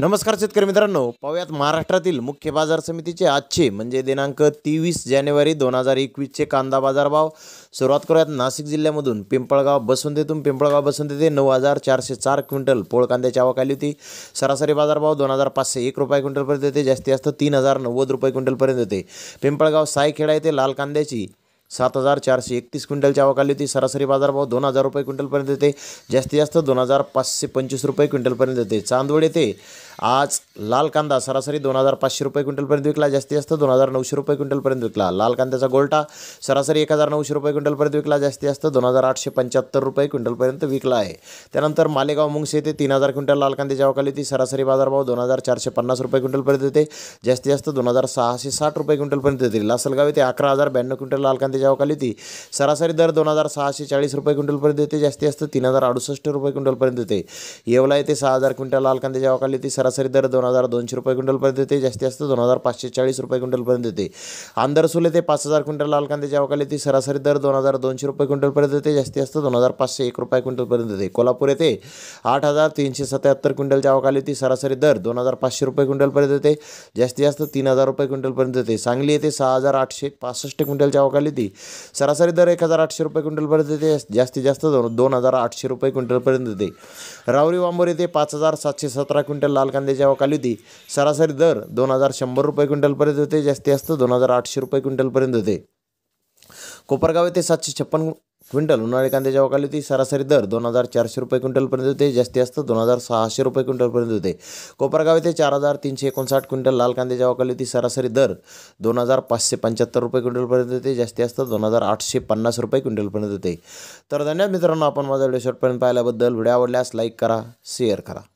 नमस्कार शेतकरी मित्रांनो पाहूयात महाराष्ट्रातील मुख्य बाजार समितीचे आजचे म्हणजे दिनांक तेवीस जानेवारी दोन हजार एकवीसचे कांदा बाजारभाव सुरुवात करूयात नाशिक जिल्ह्यामधून पिंपळगाव बसवंतीतून पिंपळगाव बसवंती ते नऊ हजार चारशे चार क्विंटल पोळ कांद्याची आवक आली होती सरासरी बाजारभाव दोन हजार पाचशे एक रुपये क्विंटलपर्यंत होते जास्तीत जास्त तीन हजार नव्वद रुपये क्विंटलपर्यंत होते पिंपळगाव सायखेडा येथे लाल कांद्याची सात हजार चारशे एकतीस क्विंटलची आवक आली होती सरासरी बाजारभाव दोन हजार रुपये क्विंटलपर्यंत येते जास्तीत जास्त दोन हजार पाचशे पंचवीस रुपये क्विंटलपर्यंत येते चांदवड येथे आज लाल कांदा सरासरी दोन हजार पाचशे रुपये क्विंटलपर्यंत विकला जास्तीत जास्त दोन हजार नऊशे रुपये क्विंटलपर्यंत विकला लाल कांद्याचा गोल्टा सरासरी एक हजार नऊशे रुपये क्विंटलपर्यंत विकला जास्तीत जास्त दोन हजार आठशे पंच्याहत्तर रुपये क्विंटलपर्यंत विकला आहे त्यानंतर मालेगाव मुंगसे येथे तीन हजार क्विंटल लाल कांद्याच्या अवकाली ती सरासरी बाजारभाव दोन हजार चारशे पन्नास रुपये क्विंटलपर्यंत होते जास्तीत जास्त दोन हजार सहाशे साठ रुपये क्विंटलपर्यंत येते लासलगाव येथे अकरा हजार ब्याण्णव क्विंटल लाल कांद्याच्या अवकाली ती सरासरी दर दोन हजार सहाशे चाळीस रुपये क्विंटलपर्यंत होते जास्तीत जास्त तीन हजार अडुसष्ट रुपये क्विंटलपर्यंत येते येवला येथे सहा हजार क्विंटल लाल कांद्याच्या अवकाली होती सरासरी दर दोन हजार दोनशे रुपये क्विंटलपर्यंत येते जास्तीत जास्त दोन हजार पाचशे चाळीस रुपये क्विंटलपर्यंत येते आंदर ते पाच हजार क्विंटल लाल कांद्याच्या अवकाली ती सरासरी दर दोन हजार दोनशे रुपये क्विंटलपर्यंत येते जास्तीत जास्त दोन हजार पाचशे एक रुपये क्विंटलपर्यंत येते कोल्हापूर येथे आठ हजार तीनशे सत्याहत्तर क्विंटलच्या अवकाली ती सरासरी दर दोन हजार पाचशे रुपये क्विंटलपर्यंत येते जास्तीत जास्त तीन हजार रुपये क्विंटलपर्यंत येते सांगली येथे सहा हजार आठशे पासष्ट क्विंटलच्या अवकाली ती सरासरी दर एक हजार आठशे रुपये क्विंटलपर्यंत येते जास्तीत जास्त दोन दोन हजार आठशे रुपये क्विंटलपर्यंत येते रावरी वांबोर येथे पाच हजार सातशे सतरा क्विंटल लाल कांद्याची आवक आली होती सरासरी दर दोन हजार शंभर रुपये क्विंटलपर्यंत होते जास्ती असतं दोन हजार आठशे रुपये क्विंटलपर्यंत होते कोपरगाव येथे सातशे छप्पन क्विंटल उन्हाळी कांद्याची आवक आली होती सरासरी दर दोन हजार चारशे रुपये क्विंटलपर्यंत होते जास्ती असतं दोन हजार सहाशे रुपये क्विंटलपर्यंत होते कोपरगाव येथे चार हजार तीनशे एकोणसाठ क्विंटल लाल कांद्याची आवक आली होती सरासरी दर दोन हजार पाचशे पंच्याहत्तर रुपये क्विंटलपर्यंत होते जास्ती असतं दोन हजार आठशे पन्नास रुपये क्विंटलपर्यंत होते तर धन्यवाद मित्रांनो आपण माझा व्हिडिओ शॉर्टपर्यंत पाहिल्याबद्दल व्हिडिओ आवडल्यास लाईक करा शेअर करा